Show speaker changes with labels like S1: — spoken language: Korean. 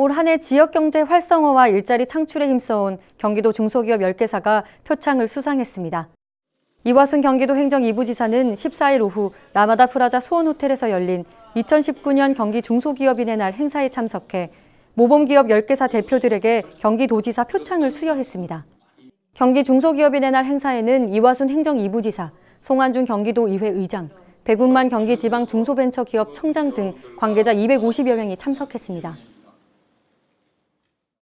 S1: 올한해 지역경제 활성화와 일자리 창출에 힘써온 경기도 중소기업 10개사가 표창을 수상했습니다. 이화순 경기도 행정 2부지사는 14일 오후 라마다 프라자 수원호텔에서 열린 2019년 경기 중소기업인의 날 행사에 참석해 모범기업 10개사 대표들에게 경기도지사 표창을 수여했습니다. 경기 중소기업인의 날 행사에는 이화순 행정 2부지사, 송한준 경기도 의회 의장, 백운만 경기지방 중소벤처기업 청장 등 관계자 250여 명이 참석했습니다.